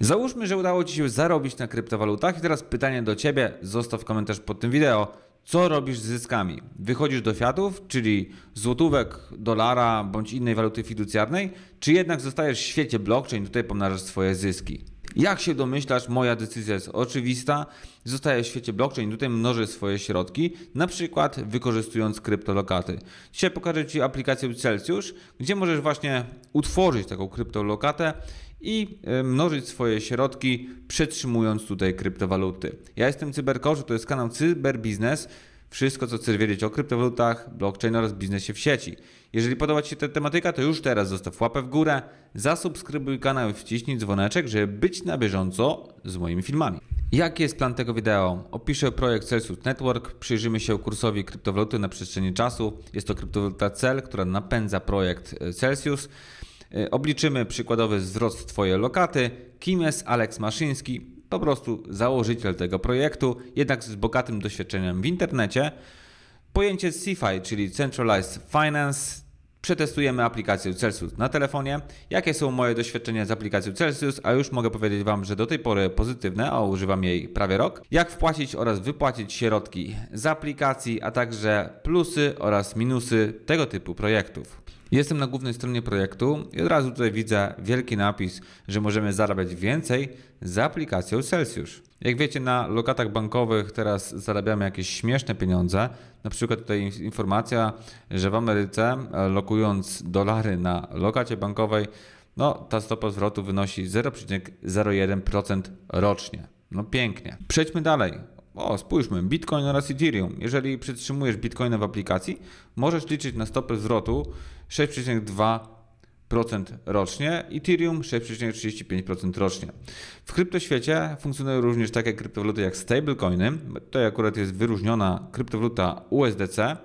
Załóżmy, że udało Ci się zarobić na kryptowalutach i teraz pytanie do Ciebie, zostaw komentarz pod tym wideo. Co robisz z zyskami? Wychodzisz do fiatów, czyli złotówek, dolara bądź innej waluty fiducjarnej, czy jednak zostajesz w świecie blockchain, tutaj pomnażasz swoje zyski? Jak się domyślasz, moja decyzja jest oczywista. Zostaje w świecie blockchain, tutaj mnoży swoje środki, na przykład wykorzystując kryptolokaty. Dzisiaj pokażę Ci aplikację Celsius, gdzie możesz właśnie utworzyć taką kryptolokatę i e, mnożyć swoje środki, przetrzymując tutaj kryptowaluty. Ja jestem Cyberkorzy, to jest kanał Cyberbiznes. Wszystko, co chcesz wiedzieć o kryptowalutach, blockchain oraz biznesie w sieci. Jeżeli podoba Ci się ta tematyka, to już teraz zostaw łapę w górę, zasubskrybuj kanał i wciśnij dzwoneczek, żeby być na bieżąco z moimi filmami. Jaki jest plan tego wideo? Opiszę projekt Celsius Network, przyjrzymy się kursowi kryptowaluty na przestrzeni czasu. Jest to kryptowaluta CEL, która napędza projekt e, Celsius. E, obliczymy przykładowy wzrost Twojej lokaty. Kim jest Aleks Maszyński? po prostu założyciel tego projektu, jednak z bogatym doświadczeniem w internecie. Pojęcie CFI, czyli Centralized Finance, przetestujemy aplikację Celsius na telefonie. Jakie są moje doświadczenia z aplikacją Celsius, a już mogę powiedzieć Wam, że do tej pory pozytywne, a używam jej prawie rok. Jak wpłacić oraz wypłacić środki z aplikacji, a także plusy oraz minusy tego typu projektów. Jestem na głównej stronie projektu i od razu tutaj widzę wielki napis, że możemy zarabiać więcej z aplikacją Celsius. Jak wiecie, na lokatach bankowych teraz zarabiamy jakieś śmieszne pieniądze. Na przykład tutaj informacja, że w Ameryce e, lokując dolary na lokacie bankowej, no ta stopa zwrotu wynosi 0,01% rocznie. No pięknie. Przejdźmy dalej o spójrzmy, Bitcoin oraz Ethereum. Jeżeli przytrzymujesz Bitcoina w aplikacji, możesz liczyć na stopę zwrotu 6,2% rocznie, Ethereum 6,35% rocznie. W kryptoświecie funkcjonują również takie kryptowaluty jak stablecoiny, to akurat jest wyróżniona kryptowaluta USDC,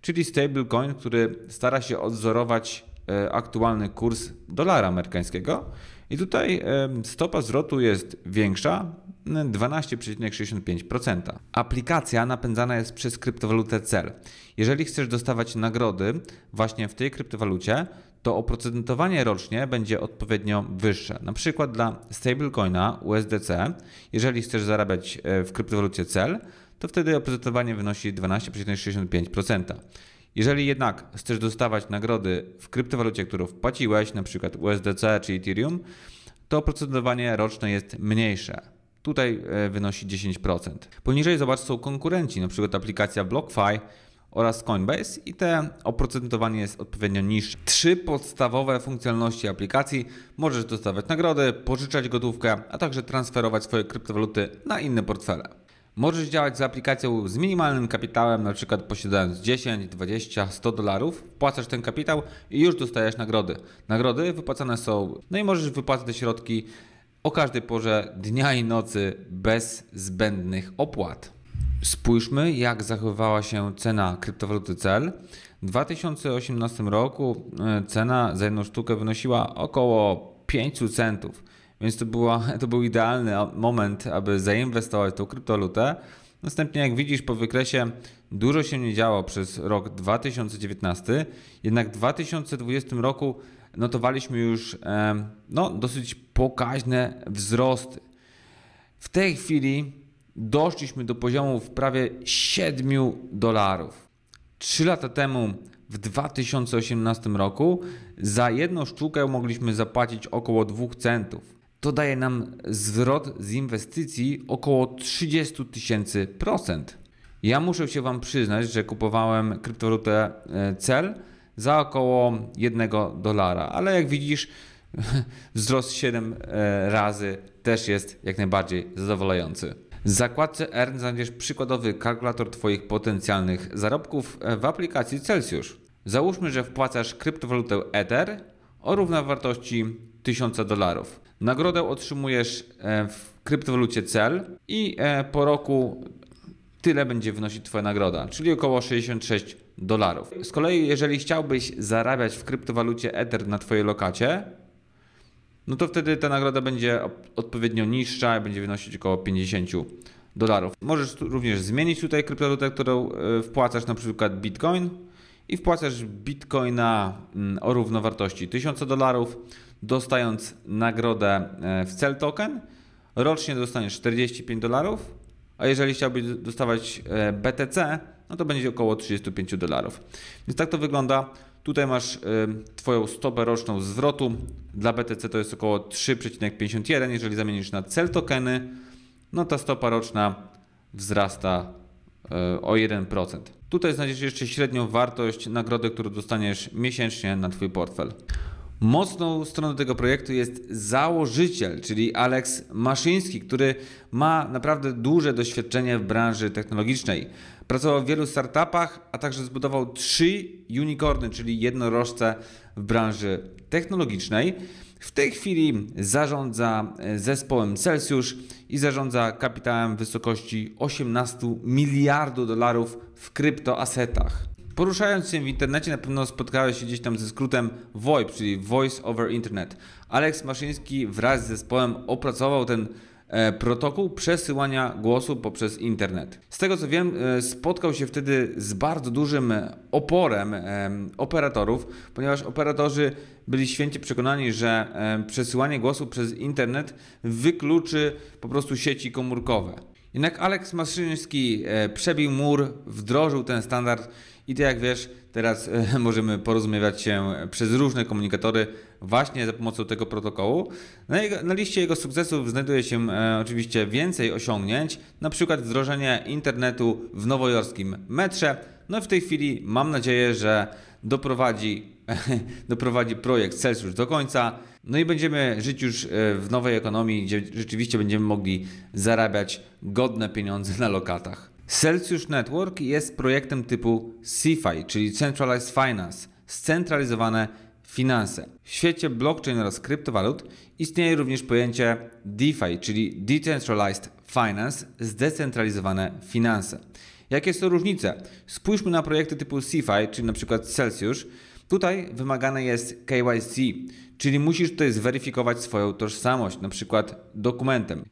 czyli stablecoin, który stara się odzorować e, aktualny kurs dolara amerykańskiego i tutaj stopa zwrotu jest większa, 12,65%. Mm, Aplikacja napędzana jest przez kryptowalutę CEL. Jeżeli chcesz dostawać nagrody właśnie w tej kryptowalucie, to oprocentowanie rocznie będzie odpowiednio wyższe. Na przykład dla stablecoina USDC, jeżeli chcesz zarabiać e, w kryptowalucie CEL, to wtedy oprocentowanie wynosi 12,65%. Jeżeli jednak chcesz dostawać nagrody w kryptowalucie, którą wpłaciłeś, np. USDC czy Ethereum, to oprocentowanie roczne jest mniejsze. Tutaj e, wynosi 10%. Poniżej zobacz są konkurenci, np. aplikacja BlockFi oraz Coinbase i te oprocentowanie jest odpowiednio niższe. Trzy podstawowe funkcjonalności aplikacji. Możesz dostawać nagrody, pożyczać gotówkę, a także transferować swoje kryptowaluty na inne portfele. Możesz działać z aplikacją z minimalnym kapitałem, na przykład posiadając 10, 20, 100 dolarów, wpłacasz ten kapitał i już dostajesz nagrody. Nagrody wypłacane są, no i możesz wypłacać te środki o każdej porze dnia i nocy bez zbędnych opłat. Spójrzmy, jak zachowywała się cena kryptowaluty CEL. W 2018 roku e, cena za jedną sztukę wynosiła około 5 centów. Więc to, była, to był idealny moment, aby zainwestować tą kryptolutę. Następnie, jak widzisz po wykresie, dużo się nie działo przez rok 2019, jednak w 2020 roku notowaliśmy już no, dosyć pokaźne wzrosty. W tej chwili doszliśmy do poziomów prawie 7 dolarów. 3 lata temu, w 2018 roku, za jedną sztukę mogliśmy zapłacić około 2 centów to daje nam zwrot z inwestycji około 30 tysięcy procent. Ja muszę się Wam przyznać, że kupowałem kryptowalutę e, CEL za około 1 dolara, ale jak widzisz, wzrost 7 e, razy też jest jak najbardziej zadowalający. W zakładce ERN znajdziesz przykładowy kalkulator Twoich potencjalnych zarobków e, w aplikacji Celsius. Załóżmy, że wpłacasz kryptowalutę Ether o równowartości 1000 dolarów. Nagrodę otrzymujesz e, w kryptowalucie CEL i e, po roku tyle będzie wynosić Twoja nagroda, czyli około 66 dolarów. Z kolei, jeżeli chciałbyś zarabiać w kryptowalucie Ether na Twojej lokacie, no to wtedy ta nagroda będzie odpowiednio niższa będzie wynosić około 50 dolarów. Możesz również zmienić tutaj kryptowalutę, którą e, wpłacasz, na przykład Bitcoin i wpłacasz Bitcoina mm, o równowartości 1000 dolarów, dostając nagrodę e, w cel token, rocznie dostaniesz 45 dolarów, a jeżeli chciałbyś dostawać e, BTC, no to będzie około 35 dolarów. Więc tak to wygląda. Tutaj masz e, Twoją stopę roczną zwrotu. Dla BTC to jest około 3,51. Jeżeli zamienisz na cel tokeny, no ta stopa roczna wzrasta o 1%. Tutaj znajdziesz jeszcze średnią wartość nagrody, którą dostaniesz miesięcznie na Twój portfel. Mocną stroną tego projektu jest założyciel, czyli Aleks Maszyński, który ma naprawdę duże doświadczenie w branży technologicznej. Pracował w wielu startupach, a także zbudował trzy unicorny, czyli jednorożce w branży technologicznej. W tej chwili zarządza e, zespołem Celsius i zarządza kapitałem w wysokości 18 miliardów dolarów w kryptoasetach. Poruszając się w internecie na pewno spotkałeś się gdzieś tam ze skrótem VoIP, czyli Voice over Internet. Aleks Maszyński wraz z zespołem opracował ten e, protokół przesyłania głosu poprzez internet. Z tego co wiem, e, spotkał się wtedy z bardzo dużym e, oporem operatorów, ponieważ operatorzy byli święcie przekonani, że przesyłanie głosu przez internet wykluczy po prostu sieci komórkowe. Jednak Aleks Maszyński przebił mur, wdrożył ten standard i ty jak wiesz, teraz e, możemy porozumiewać się przez różne komunikatory właśnie za pomocą tego protokołu. Na, no jego, na liście jego sukcesów znajduje się e, oczywiście więcej osiągnięć, na przykład wdrożenie internetu w nowojorskim metrze. No i w tej chwili mam nadzieję, że doprowadzi, doprowadzi projekt Celsius do końca. No i będziemy żyć już e, w nowej ekonomii, gdzie rzeczywiście będziemy mogli zarabiać godne pieniądze na lokatach. Celsius Network jest projektem typu DeFi, czyli Centralized Finance, scentralizowane finanse. W świecie blockchain oraz kryptowalut istnieje również pojęcie DeFi, czyli Decentralized Finance, zdecentralizowane finanse. Jakie są różnice? Spójrzmy na projekty typu CFI, czyli np. Celsius, Tutaj wymagane jest KYC, czyli musisz tutaj zweryfikować swoją tożsamość, na przykład dokumentem.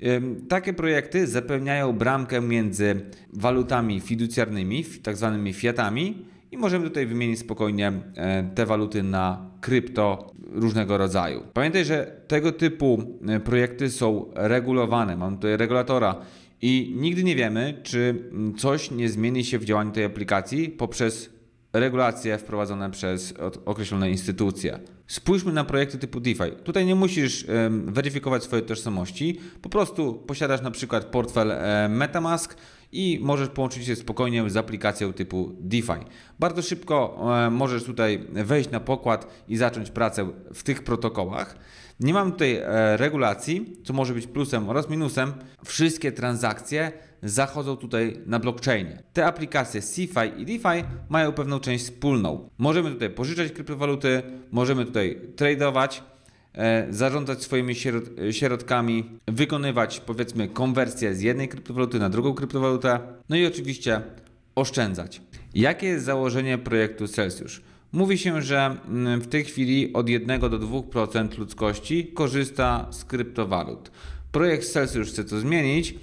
Takie projekty zapewniają bramkę między walutami fiducjarnymi, tak zwanymi fiatami, i możemy tutaj wymienić spokojnie e, te waluty na krypto różnego rodzaju. Pamiętaj, że tego typu e, projekty są regulowane. Mam tutaj regulatora i nigdy nie wiemy, czy coś nie zmieni się w działaniu tej aplikacji poprzez regulacje wprowadzone przez określone instytucje. Spójrzmy na projekty typu DeFi. Tutaj nie musisz um, weryfikować swojej tożsamości, po prostu posiadasz na przykład portfel e, MetaMask i możesz połączyć się spokojnie z aplikacją typu DeFi. Bardzo szybko e, możesz tutaj wejść na pokład i zacząć pracę w tych protokołach. Nie mam tutaj e, regulacji, co może być plusem oraz minusem. Wszystkie transakcje zachodzą tutaj na blockchainie. Te aplikacje CeFi i DeFi mają pewną część wspólną. Możemy tutaj pożyczać kryptowaluty, możemy tutaj tradować, e, zarządzać swoimi e, środkami, wykonywać powiedzmy konwersję z jednej kryptowaluty na drugą kryptowalutę, no i oczywiście oszczędzać. Jakie jest założenie projektu Celsius? Mówi się, że mm, w tej chwili od 1 do 2% ludzkości korzysta z kryptowalut. Projekt Celsius chce to zmienić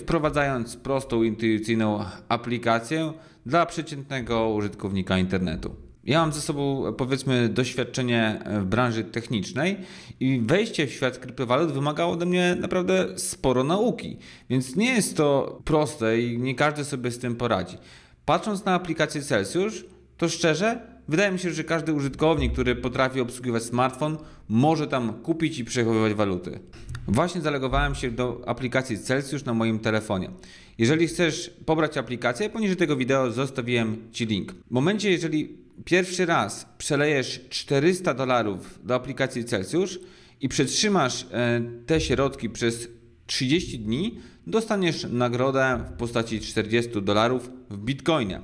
wprowadzając prostą, intuicyjną aplikację dla przeciętnego użytkownika internetu. Ja mam ze sobą powiedzmy doświadczenie w branży technicznej i wejście w świat kryptowalut wymagało ode mnie naprawdę sporo nauki, więc nie jest to proste i nie każdy sobie z tym poradzi. Patrząc na aplikację Celsius, to szczerze Wydaje mi się, że każdy użytkownik, który potrafi obsługiwać smartfon, może tam kupić i przechowywać waluty. Właśnie zalogowałem się do aplikacji Celsius na moim telefonie. Jeżeli chcesz pobrać aplikację, poniżej tego wideo zostawiłem Ci link. W momencie, jeżeli pierwszy raz przelejesz 400 dolarów do aplikacji Celsius i przetrzymasz e, te środki przez 30 dni, dostaniesz nagrodę w postaci 40 dolarów w bitcoinie.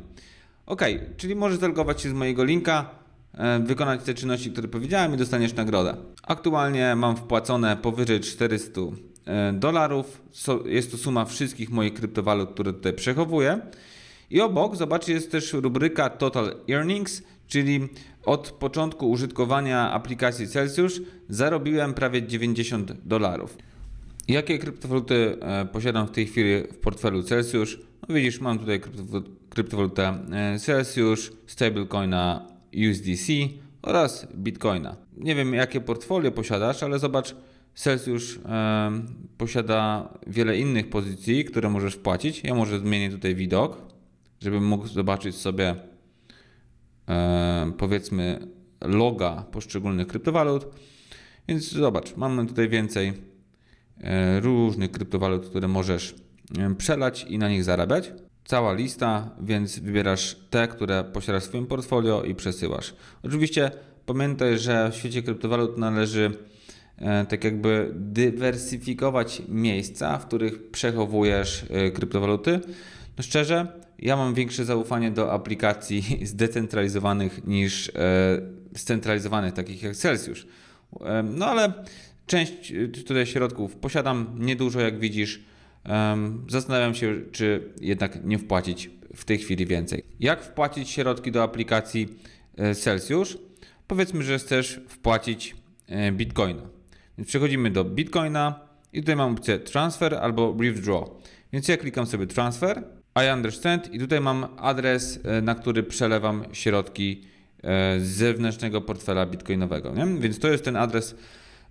Ok, czyli możesz zalogować się z mojego linka. E, wykonać te czynności, które powiedziałem i dostaniesz nagrodę. Aktualnie mam wpłacone powyżej 400 e, dolarów. Jest to suma wszystkich moich kryptowalut, które tutaj przechowuję. I obok, zobaczcie, jest też rubryka Total Earnings, czyli od początku użytkowania aplikacji Celsius zarobiłem prawie 90 dolarów. Jakie kryptowaluty e, posiadam w tej chwili w portfelu Celsius? No widzisz, mam tutaj kryptowalutę Celsius, stablecoina USDC oraz Bitcoina. Nie wiem, jakie portfolio posiadasz, ale zobacz, Celsius yy, posiada wiele innych pozycji, które możesz wpłacić. Ja może zmienię tutaj widok, żebym mógł zobaczyć sobie powiedzmy loga poszczególnych kryptowalut. Więc zobacz, mamy tutaj więcej e, różnych kryptowalut, które możesz przelać i na nich zarabiać cała lista, więc wybierasz te, które posiadasz w swoim portfolio i przesyłasz. Oczywiście pamiętaj, że w świecie kryptowalut należy e, tak jakby dywersyfikować miejsca, w których przechowujesz e, kryptowaluty. No szczerze, ja mam większe zaufanie do aplikacji zdecentralizowanych niż e, scentralizowanych, takich jak Celsius. No ale część tutaj środków posiadam niedużo, jak widzisz. Zastanawiam się, czy jednak nie wpłacić w tej chwili więcej. Jak wpłacić środki do aplikacji e, Celsius? Powiedzmy, że chcesz wpłacić e, Bitcoina. Więc przechodzimy do Bitcoina i tutaj mam opcję transfer albo withdraw. Więc ja klikam sobie transfer, I understand i tutaj mam adres, e, na który przelewam środki z zewnętrznego portfela bitcoinowego. Nie? Więc to jest ten adres,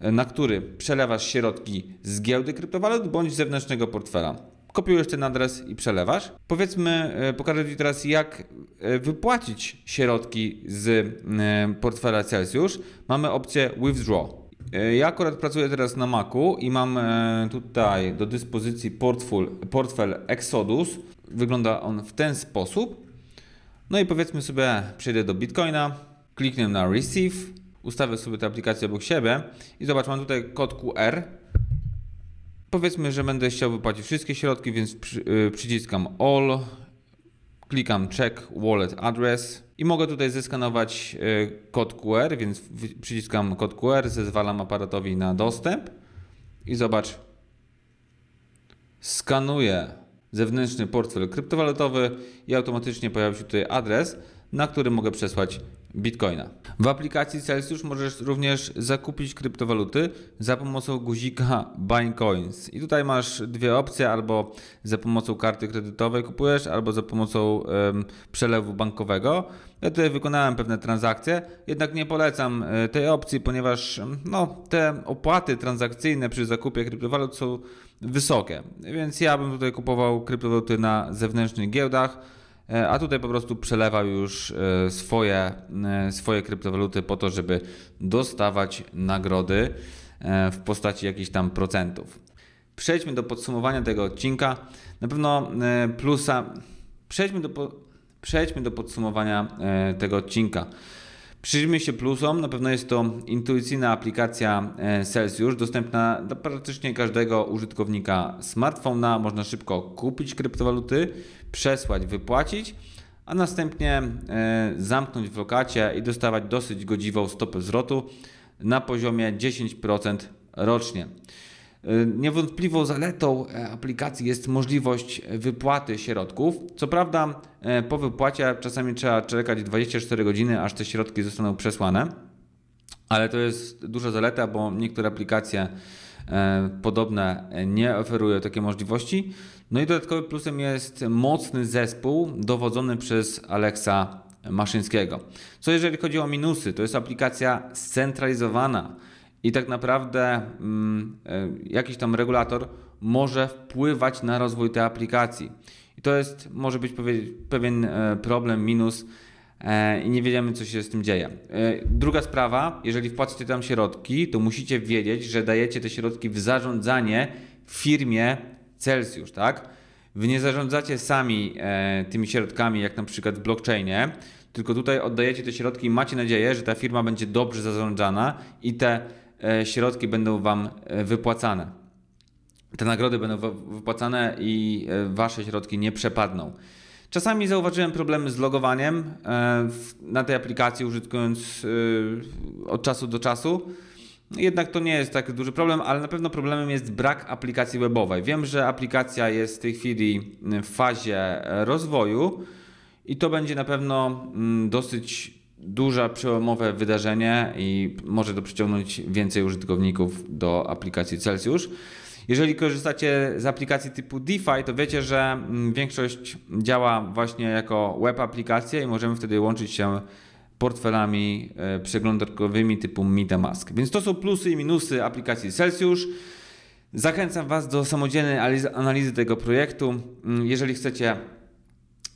E, na który przelewasz środki z giełdy kryptowalut bądź zewnętrznego portfela. Kopiujesz ten adres i przelewasz. Powiedzmy, e, pokażę Ci teraz, jak e, wypłacić środki z portfela Celsius. Mamy opcję Withdraw. Ja akurat pracuję teraz na Macu i mam tutaj do dyspozycji portfel, portfel Exodus. Wygląda on w ten sposób. No i powiedzmy sobie, przejdę do Bitcoina, kliknę na Receive Ustawię sobie tę aplikację obok siebie i zobacz, mam tutaj kod QR. Powiedzmy, że będę chciał wypłacić wszystkie środki, więc y, przyciskam All, klikam Check Wallet Address i mogę tutaj zeskanować y, kod QR, więc przyciskam kod QR, zezwalam aparatowi na dostęp i zobacz, skanuję zewnętrzny portfel kryptowalutowy i automatycznie pojawił się tutaj adres, na który mogę przesłać Bitcoina. W aplikacji Celsius możesz również zakupić kryptowaluty za pomocą guzika Buy Coins. I tutaj masz dwie opcje, albo za pomocą karty kredytowej kupujesz, albo za pomocą przelewu bankowego. Ja tutaj wykonałem pewne transakcje, jednak nie polecam e, tej opcji, ponieważ no, te opłaty transakcyjne przy zakupie kryptowalut są wysokie. Więc ja bym tutaj kupował kryptowaluty na zewnętrznych giełdach E, a tutaj po prostu przelewał już e, swoje, e, swoje kryptowaluty po to, żeby dostawać nagrody w postaci jakichś tam procentów. Przejdźmy do podsumowania tego odcinka. Na pewno plusa. Przejdźmy do, przejdźmy do podsumowania tego odcinka. Przyjrzyjmy się plusom. Na pewno jest to intuicyjna aplikacja e, Celsius, dostępna dla praktycznie każdego użytkownika smartfona. Można szybko kupić kryptowaluty, przesłać, wypłacić, a następnie e, zamknąć w lokacie i dostawać dosyć godziwą stopę zwrotu na poziomie 10% rocznie. E, niewątpliwą zaletą e, aplikacji jest możliwość e, wypłaty środków. Co prawda, po wypłacie czasami trzeba czekać 24 godziny, aż te środki zostaną przesłane, ale to jest duża zaleta, bo niektóre aplikacje podobne nie oferują takiej możliwości. No i dodatkowym plusem jest mocny zespół dowodzony przez Alexa Maszyńskiego. Co jeżeli chodzi o minusy, to jest aplikacja scentralizowana i tak naprawdę mm, e, jakiś tam regulator może wpływać na rozwój tej aplikacji. I to jest, może być pewien e, problem, minus e, i nie wiemy, co się z tym dzieje. druga sprawa, jeżeli wpłacicie tam środki, to musicie wiedzieć, że dajecie te środki w zarządzanie firmie Celsius, tak? Wy nie zarządzacie sami tymi środkami, jak na przykład w blockchainie, tylko tutaj oddajecie te środki i macie nadzieję, że ta firma będzie dobrze zarządzana i te E, środki będą Wam e, wypłacane. Te nagrody będą wypłacane i e, Wasze środki nie przepadną. Czasami zauważyłem problemy z logowaniem na tej aplikacji, użytkując od czasu do czasu. Jednak to nie jest tak duży problem, ale na pewno problemem jest brak aplikacji webowej. Wiem, że aplikacja jest w tej chwili mm, w fazie rozwoju i to będzie na pewno mm, dosyć duże, przełomowe wydarzenie i może to przyciągnąć więcej użytkowników do aplikacji Celsius. Jeżeli korzystacie z aplikacji typu DeFi, to wiecie, że mm, większość działa właśnie jako web aplikacje i możemy wtedy łączyć się portfelami e, przeglądarkowymi typu MetaMask. Więc to są plusy i minusy aplikacji Celsius. Zachęcam Was do samodzielnej analizy tego projektu. Mm, jeżeli chcecie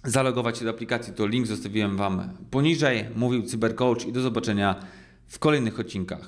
zalogować się do aplikacji, to link zostawiłem Wam poniżej. Mówił Cybercoach i do zobaczenia w kolejnych odcinkach.